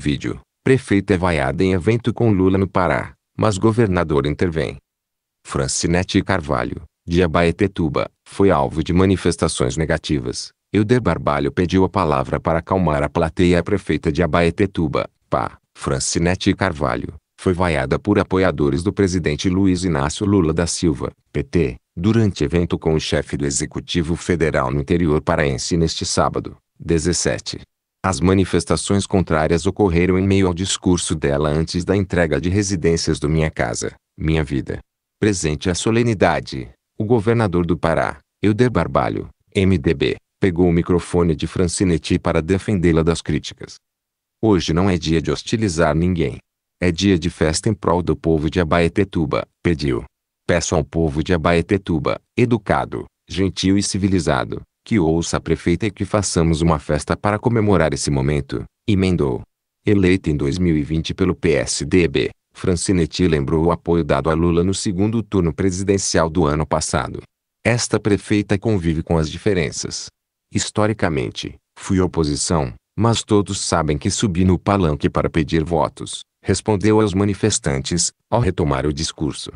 Vídeo. Prefeita é vaiada em evento com Lula no Pará, mas governador intervém. Francinete Carvalho, de Abaetetuba, foi alvo de manifestações negativas. Euder Barbalho pediu a palavra para acalmar a plateia. A prefeita de Abaetetuba, pá, Francinete Carvalho, foi vaiada por apoiadores do presidente Luiz Inácio Lula da Silva, PT, durante evento com o chefe do Executivo Federal no interior paraense neste sábado, 17. As manifestações contrárias ocorreram em meio ao discurso dela antes da entrega de residências do Minha Casa, Minha Vida. Presente à solenidade, o governador do Pará, Euder Barbalho, MDB, pegou o microfone de Francinetti para defendê-la das críticas. Hoje não é dia de hostilizar ninguém. É dia de festa em prol do povo de Abaetetuba, pediu. Peço ao povo de Abaetetuba, educado, gentil e civilizado, que ouça a prefeita e que façamos uma festa para comemorar esse momento, emendou. Eleita em 2020 pelo PSDB, Francinetti lembrou o apoio dado a Lula no segundo turno presidencial do ano passado. Esta prefeita convive com as diferenças. Historicamente, fui oposição, mas todos sabem que subi no palanque para pedir votos, respondeu aos manifestantes, ao retomar o discurso.